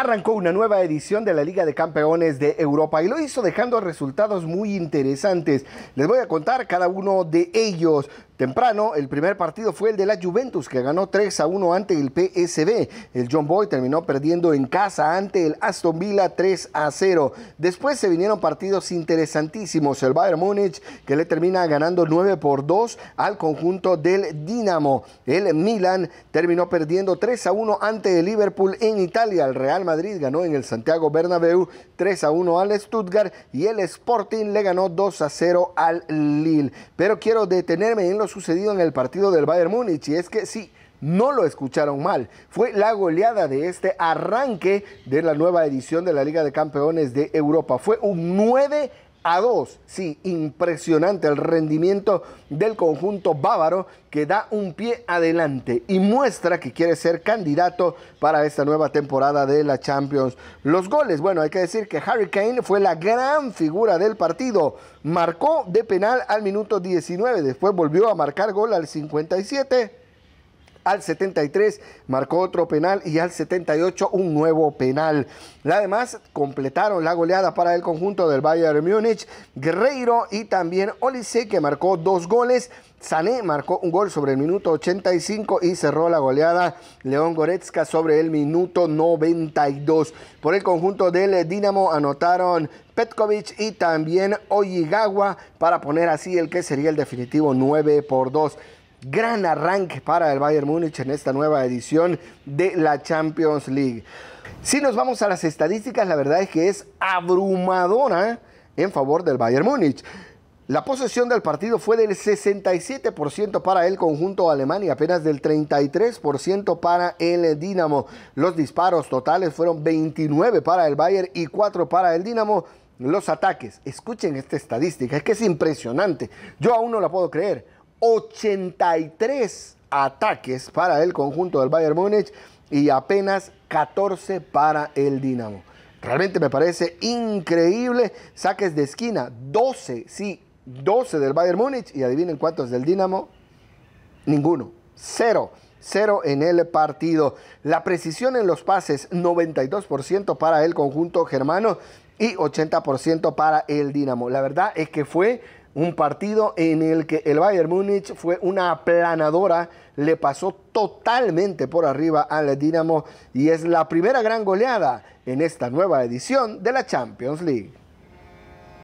arrancó una nueva edición de la Liga de Campeones de Europa y lo hizo dejando resultados muy interesantes. Les voy a contar cada uno de ellos. Temprano, el primer partido fue el de la Juventus, que ganó 3 a 1 ante el PSB. El John Boy terminó perdiendo en casa ante el Aston Villa 3 a 0. Después se vinieron partidos interesantísimos. El Bayern Múnich, que le termina ganando 9 por 2 al conjunto del Dinamo. El Milan terminó perdiendo 3 a 1 ante el Liverpool en Italia. El Real Madrid ganó en el Santiago Bernabéu 3 a 1 al Stuttgart y el Sporting le ganó 2 a 0 al Lille. Pero quiero detenerme en los sucedido en el partido del Bayern Múnich y es que sí, no lo escucharon mal. Fue la goleada de este arranque de la nueva edición de la Liga de Campeones de Europa. Fue un 9 a dos, Sí, impresionante el rendimiento del conjunto bávaro que da un pie adelante y muestra que quiere ser candidato para esta nueva temporada de la Champions. Los goles, bueno, hay que decir que Harry Kane fue la gran figura del partido. Marcó de penal al minuto 19, después volvió a marcar gol al 57 al 73 marcó otro penal y al 78 un nuevo penal. Además, completaron la goleada para el conjunto del Bayern Múnich, Guerreiro y también Olise, que marcó dos goles. Sané marcó un gol sobre el minuto 85 y cerró la goleada León Goretzka sobre el minuto 92. Por el conjunto del Dinamo anotaron Petkovic y también Oyigawa para poner así el que sería el definitivo 9 por 2 gran arranque para el Bayern Múnich en esta nueva edición de la Champions League. Si nos vamos a las estadísticas, la verdad es que es abrumadora en favor del Bayern Múnich. La posesión del partido fue del 67% para el conjunto alemán y apenas del 33% para el Dinamo. Los disparos totales fueron 29 para el Bayern y 4 para el Dinamo. Los ataques, escuchen esta estadística, es que es impresionante. Yo aún no la puedo creer. 83 ataques para el conjunto del Bayern Múnich y apenas 14 para el Dinamo. Realmente me parece increíble. Saques de esquina, 12, sí, 12 del Bayern Múnich. Y adivinen cuántos del Dinamo. Ninguno. Cero. Cero en el partido. La precisión en los pases, 92% para el conjunto germano y 80% para el Dinamo. La verdad es que fue un partido en el que el Bayern Múnich fue una aplanadora, le pasó totalmente por arriba al Dinamo y es la primera gran goleada en esta nueva edición de la Champions League.